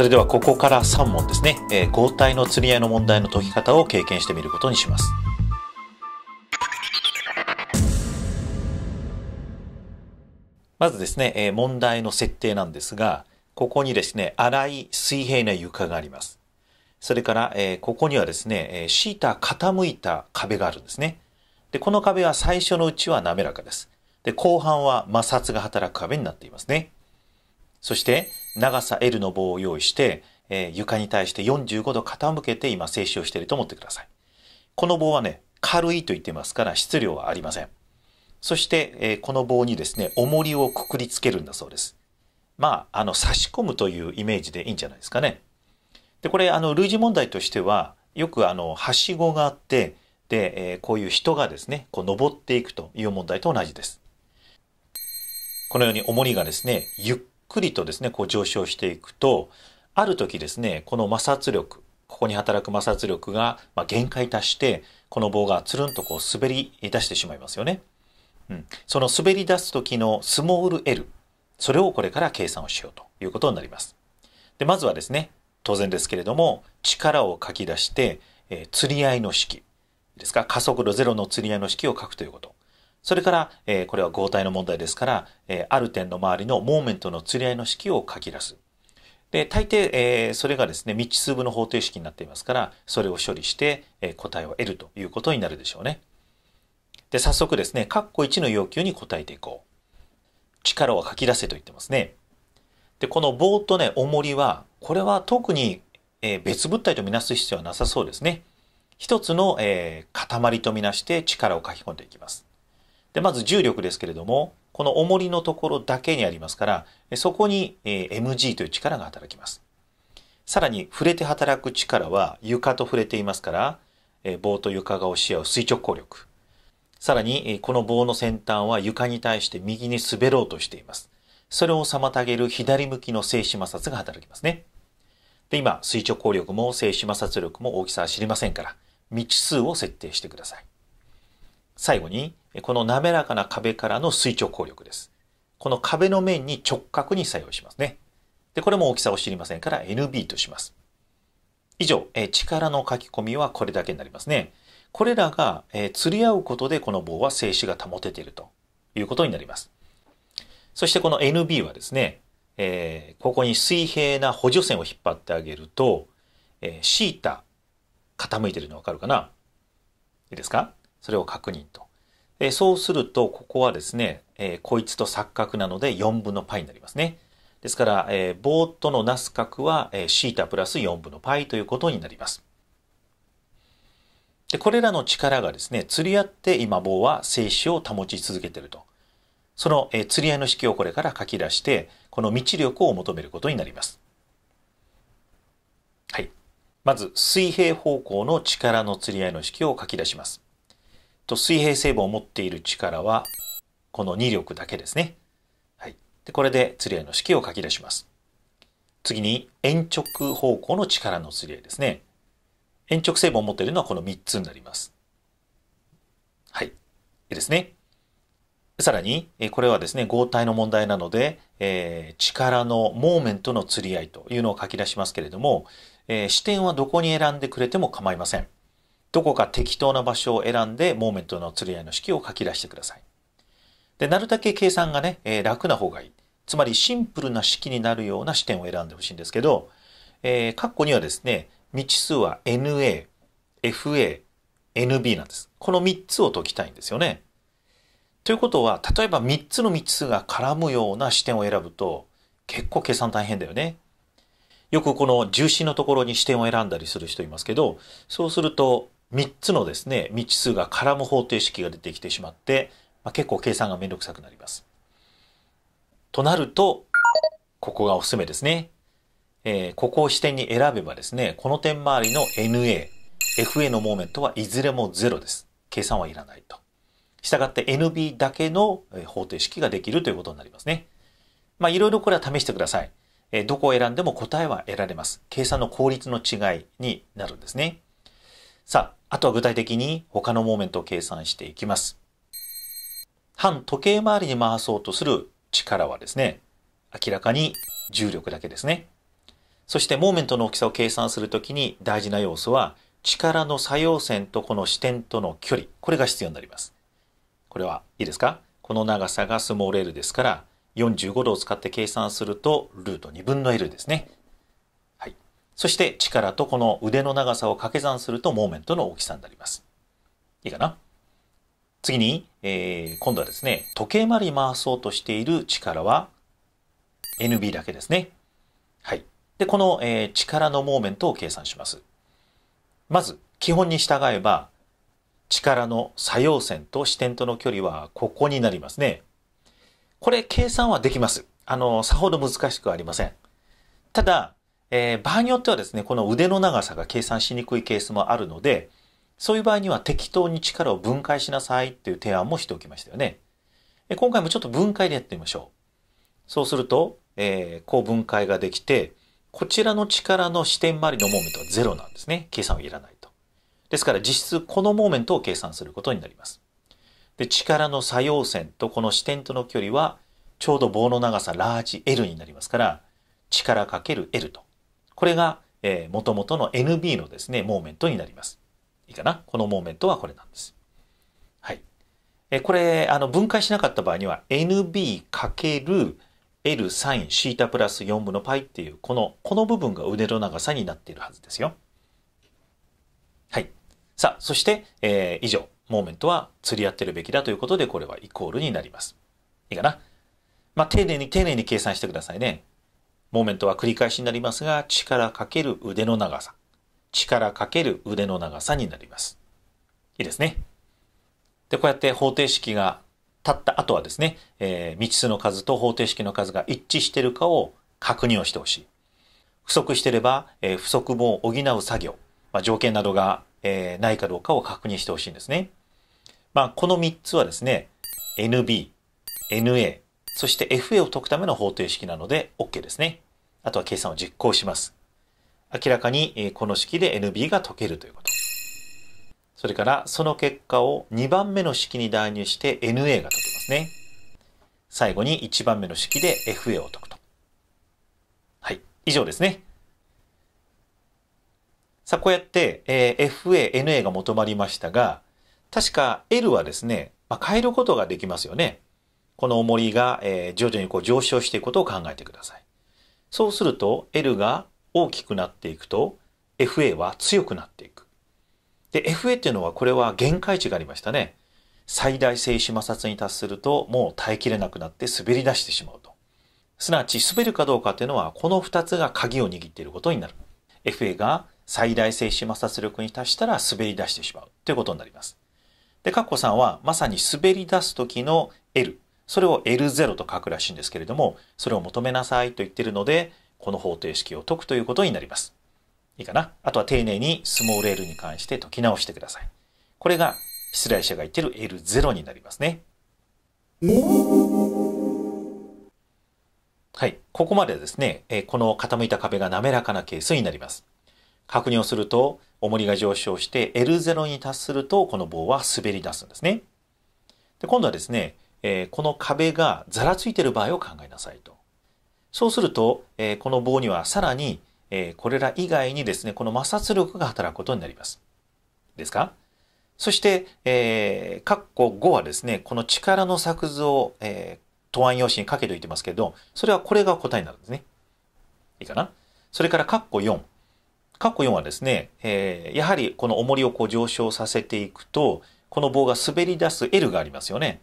それではここから3問ですね、えー、合体の釣り合いの問題の解き方を経験してみることにします。まずですね、えー、問題の設定なんですが、ここにですね、粗い水平な床があります。それから、えー、ここにはですね、えー、敷い傾いた壁があるんですね。で、この壁は最初のうちは滑らかです。で、後半は摩擦が働く壁になっていますね。そして、長さ L の棒を用意して、えー、床に対して45度傾けて今静止をしていると思ってください。この棒はね、軽いと言ってますから質量はありません。そして、えー、この棒にですね、重りをくくりつけるんだそうです。まあ、あの、差し込むというイメージでいいんじゃないですかね。で、これ、あの、類似問題としては、よくあの、はしごがあって、で、えー、こういう人がですね、こう、登っていくという問題と同じです。このように重りがですね、ゆっくりとですね、こう上昇していくと、ある時ですね、この摩擦力、ここに働く摩擦力が、ま限界達して、この棒がつるんとこう滑り出してしまいますよね。うん。その滑り出す時のスモール L、それをこれから計算をしようということになります。で、まずはですね、当然ですけれども、力を書き出して、えー、釣り合いの式ですか、加速度0の釣り合いの式を書くということ。それから、えー、これは合体の問題ですから、えー、ある点の周りのモーメントの釣り合いの式を書き出す。で、大抵、えー、それがですね、未知数部の方程式になっていますから、それを処理して、え答えを得るということになるでしょうね。で、早速ですね、括弧1の要求に答えていこう。力を書き出せと言ってますね。で、この棒とね、重りは、これは特に、え別物体とみなす必要はなさそうですね。一つの、え塊とみなして力を書き込んでいきます。で、まず重力ですけれども、この重りのところだけにありますから、そこに mg という力が働きます。さらに触れて働く力は床と触れていますから、棒と床が押し合う垂直抗力。さらに、この棒の先端は床に対して右に滑ろうとしています。それを妨げる左向きの静止摩擦が働きますね。で、今、垂直抗力も静止摩擦力も大きさは知りませんから、未知数を設定してください。最後に、この滑らかな壁からの垂直抗力です。この壁の面に直角に作用しますね。で、これも大きさを知りませんから NB とします。以上、え力の書き込みはこれだけになりますね。これらが、え釣り合うことでこの棒は静止が保てているということになります。そしてこの NB はですね、えー、ここに水平な補助線を引っ張ってあげると、えー、タ傾いてるのわかるかないいですかそれを確認と。えそうすると、ここはですね、えー、こいつと錯角なので4分の π になりますね。ですから、えー、棒とのなす角は、えー、θ プラス4分の π ということになります。で、これらの力がですね、釣り合って今棒は静止を保ち続けていると。その、えー、釣り合いの式をこれから書き出して、この知力を求めることになります。はい。まず、水平方向の力の釣り合いの式を書き出します。と水平成分を持っている力はこの2力だけですね。はい、でこれで釣り合いの式を書き出します。次に延直方向の力の釣り合いですね。延直成分を持っているのはこの3つになります。はい。いいですね。さらに、これはですね、合体の問題なので、えー、力のモーメントの釣り合いというのを書き出しますけれども、えー、視点はどこに選んでくれても構いません。どこか適当な場所を選んで、モーメントの釣り合いの式を書き出してください。で、なるだけ計算がね、えー、楽な方がいい。つまりシンプルな式になるような視点を選んでほしいんですけど、えー、括弧にはですね、未知数は NA、FA、NB なんです。この3つを解きたいんですよね。ということは、例えば3つの未知数が絡むような視点を選ぶと、結構計算大変だよね。よくこの重心のところに視点を選んだりする人いますけど、そうすると3つのですね、未知数が絡む方程式が出てきてしまって、まあ、結構計算がめんどくさくなります。となると、ここがおすすめですね。えー、ここを支点に選べばですね、この点周りの NA、FA のモーメントはいずれも0です。計算はいらないと。したがって NB だけの方程式ができるということになりますね。まあいろいろこれは試してください。えー、どこを選んでも答えは得られます。計算の効率の違いになるんですね。さあ、あとは具体的に他のモーメントを計算していきます。反時計回りに回そうとする力はですね、明らかに重力だけですね。そしてモーメントの大きさを計算するときに大事な要素は力の作用線とこの視点との距離。これが必要になります。これはいいですかこの長さがスモール l ですから45度を使って計算するとルート2分の l ですね。そして力とこの腕の長さを掛け算するとモーメントの大きさになります。いいかな次に、えー、今度はですね、時計回り回そうとしている力は NB だけですね。はい。で、この、えー、力のモーメントを計算します。まず、基本に従えば、力の作用線と支点との距離はここになりますね。これ計算はできます。あの、さほど難しくありません。ただ、えー、場合によってはですね、この腕の長さが計算しにくいケースもあるので、そういう場合には適当に力を分解しなさいっていう提案もしておきましたよね。え今回もちょっと分解でやってみましょう。そうすると、えー、こう分解ができて、こちらの力の視点周りのモーメントは0なんですね。計算はいらないと。ですから実質このモーメントを計算することになります。で力の作用線とこの視点との距離はちょうど棒の長さラージ L になりますから力かける L とこれが、えー、元々の NB のですね、モーメントになります。いいかなこのモーメントはこれなんです。はい。えー、これ、あの、分解しなかった場合には、NB×L サイン θ プラス4分の π っていう、この、この部分が腕の長さになっているはずですよ。はい。さあ、そして、えー、以上、モーメントは釣り合ってるべきだということで、これはイコールになります。いいかなまあ、丁寧に丁寧に計算してくださいね。モーメントは繰り返しになりますが、力かける腕の長さ。力かける腕の長さになります。いいですね。で、こうやって方程式が立った後はですね、えー、未知数の数と方程式の数が一致しているかを確認をしてほしい。不足してれば、えー、不足分を補う作業、まあ、条件などが、えー、ないかどうかを確認してほしいんですね。まあ、この3つはですね、NB、NA、そして FA を解くための方程式なので OK ですね。あとは計算を実行します。明らかにこの式で NB が解けるということ。それからその結果を2番目の式に代入して NA が解けますね。最後に1番目の式で FA を解くと。はい、以上ですね。さあ、こうやって、えー、FA、NA が求まりましたが、確か L はですね、まあ、変えることができますよね。この重りが、えー、徐々にこう上昇していくことを考えてください。そうすると L が大きくなっていくと FA は強くなっていく。で、FA っていうのはこれは限界値がありましたね。最大静止摩擦に達するともう耐えきれなくなって滑り出してしまうと。すなわち滑るかどうかっていうのはこの2つが鍵を握っていることになる。FA が最大静止摩擦力に達したら滑り出してしまうということになります。で、カッコさんはまさに滑り出す時の L、それを L0 と書くらしいんですけれども、それを求めなさいと言ってるので、この方程式を解くということになります。いいかなあとは丁寧にスモール L に関して解き直してください。これが失礼者が言ってる L0 になりますね。はい。ここまでですね、この傾いた壁が滑らかなケースになります。確認をすると、重りが上昇して L0 に達すると、この棒は滑り出すんですね。で、今度はですね、えこの壁がざらついている場合を考えなさいと。そうすると、えこの棒にはさらに、えこれら以外にですね、この摩擦力が働くことになります。ですかそして、えー、括弧5はですね、この力の作図を、えー、答案用紙に書けとおいてますけど、それはこれが答えになるんですね。いいかなそれから括弧4。括弧4はですね、えー、やはりこの重りをこう上昇させていくと、この棒が滑り出す L がありますよね。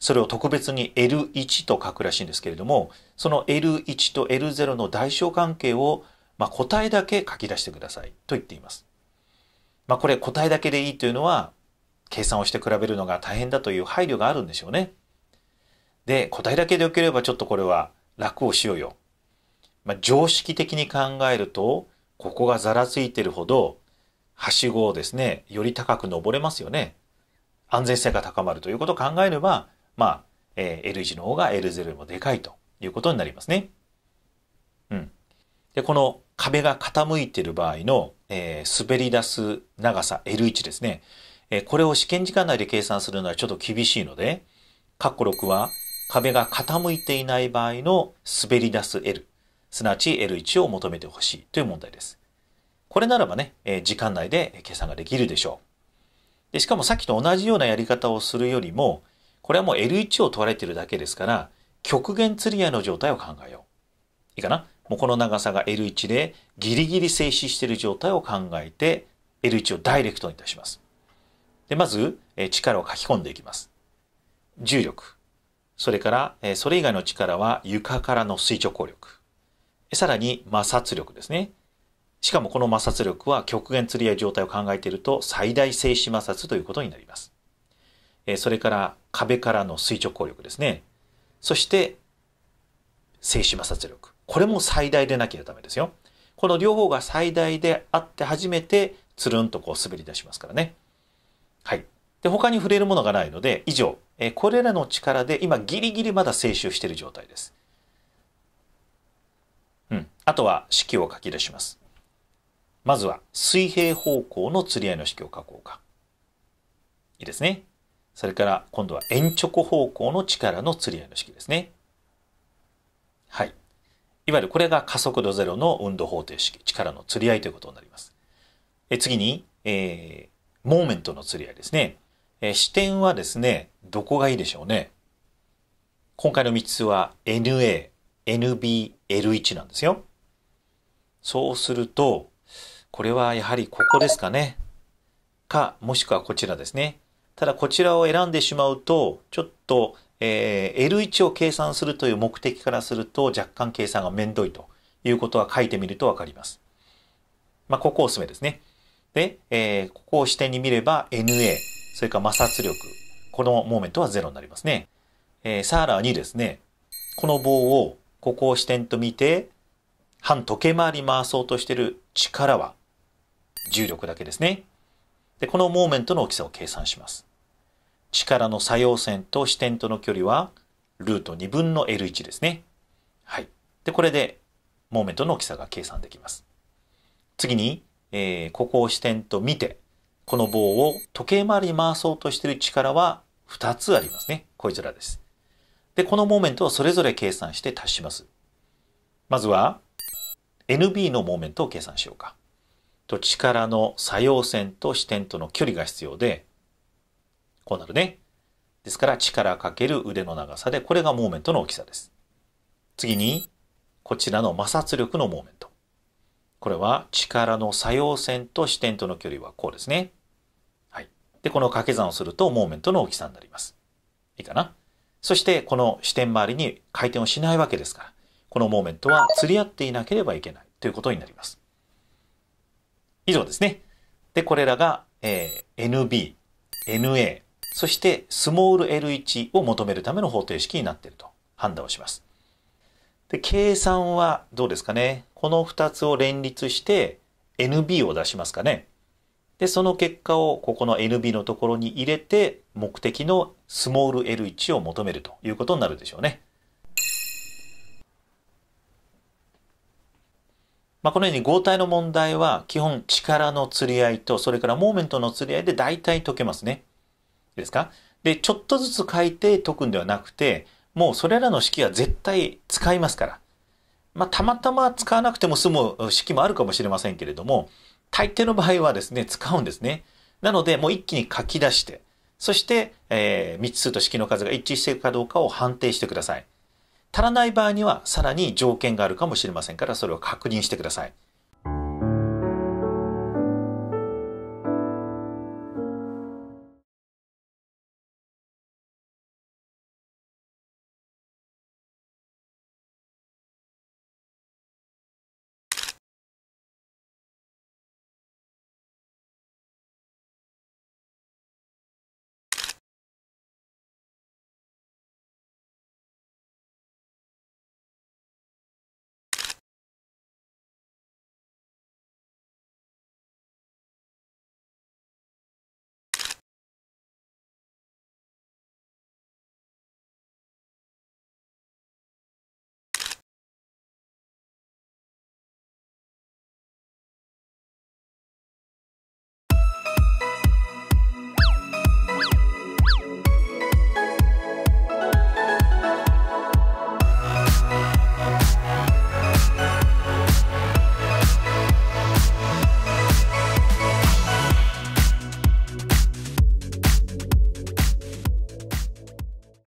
それを特別に L1 と書くらしいんですけれども、その L1 と L0 の代償関係を、まあ、答えだけ書き出してくださいと言っています。まあ、これ答えだけでいいというのは、計算をして比べるのが大変だという配慮があるんでしょうね。で、答えだけでよければちょっとこれは楽をしようよ。まあ、常識的に考えると、ここがざらついてるほど、はしごをですね、より高く登れますよね。安全性が高まるということを考えれば、まあ、えー、L1 の方が L0 よりもでかいということになりますね。うん。で、この壁が傾いている場合の、えー、滑り出す長さ L1 ですね。えー、これを試験時間内で計算するのはちょっと厳しいので、括弧6は壁が傾いていない場合の滑り出す L、すなわち L1 を求めてほしいという問題です。これならばね、えー、時間内で計算ができるでしょう。でしかもさっきと同じようなやり方をするよりも、これはもう L1 を問われているだけですから、極限釣り合いの状態を考えよう。いいかなもうこの長さが L1 でギリギリ静止している状態を考えて、L1 をダイレクトに出します。で、まず、え力を書き込んでいきます。重力。それから、えそれ以外の力は床からの垂直抗力。さらに摩擦力ですね。しかもこの摩擦力は極限釣り合い状態を考えていると最大静止摩擦ということになります。それから壁からの垂直抗力ですね。そして、静止摩擦力。これも最大でなければダメですよ。この両方が最大であって初めて、つるんとこう滑り出しますからね。はい。で、他に触れるものがないので、以上。えこれらの力で今ギリギリまだ静止している状態です。うん。あとは式を書き出します。まずは水平方向の釣り合いの式を書こうか。いいですね。それから今度は円直方向の力の釣り合いの式ですね。はい。いわゆるこれが加速度ゼロの運動方程式、力の釣り合いということになります。え次に、えー、モーメントの釣り合いですね。え視点はですね、どこがいいでしょうね。今回の3つは NA、NB、L1 なんですよ。そうすると、これはやはりここですかね。か、もしくはこちらですね。ただこちらを選んでしまうと、ちょっと、えー、L1 を計算するという目的からすると若干計算が面倒いということは書いてみるとわかります。まあ、ここおすすめですね。で、えー、ここを視点に見れば NA、それから摩擦力、このモーメントは0になりますね。えー、さらにですね、この棒をここを視点と見て、反時計回り回そうとしている力は重力だけですね。で、このモーメントの大きさを計算します。力の作用線と支点との距離はルート2分の L1 ですね。はい。で、これでモーメントの大きさが計算できます。次に、えー、ここを支点と見て、この棒を時計回りに回そうとしている力は2つありますね。こいつらです。で、このモーメントをそれぞれ計算して足します。まずは、NB のモーメントを計算しようか。と力の作用線と支点との距離が必要で、こうなるね。ですから力かける腕の長さで、これがモーメントの大きさです。次に、こちらの摩擦力のモーメント。これは力の作用線と支点との距離はこうですね。はい。で、この掛け算をするとモーメントの大きさになります。いいかなそして、この支点周りに回転をしないわけですから、このモーメントは釣り合っていなければいけないということになります。以上ですね。で、これらが、えー、NB、NA、そしてスモール L1 を求めるための方程式になっていると判断をします。で、計算はどうですかね。この2つを連立して NB を出しますかね。で、その結果をここの NB のところに入れて目的のスモール L1 を求めるということになるでしょうね。まあ、このように合体の問題は基本力の釣り合いとそれからモーメントの釣り合いで大体解けますね。ですかで、ちょっとずつ書いて解くんではなくて、もうそれらの式は絶対使いますから。まあ、たまたま使わなくても済む式もあるかもしれませんけれども、大抵の場合はですね、使うんですね。なので、もう一気に書き出して、そして、えー、密数と式の数が一致しているかどうかを判定してください。足らない場合には、さらに条件があるかもしれませんから、それを確認してください。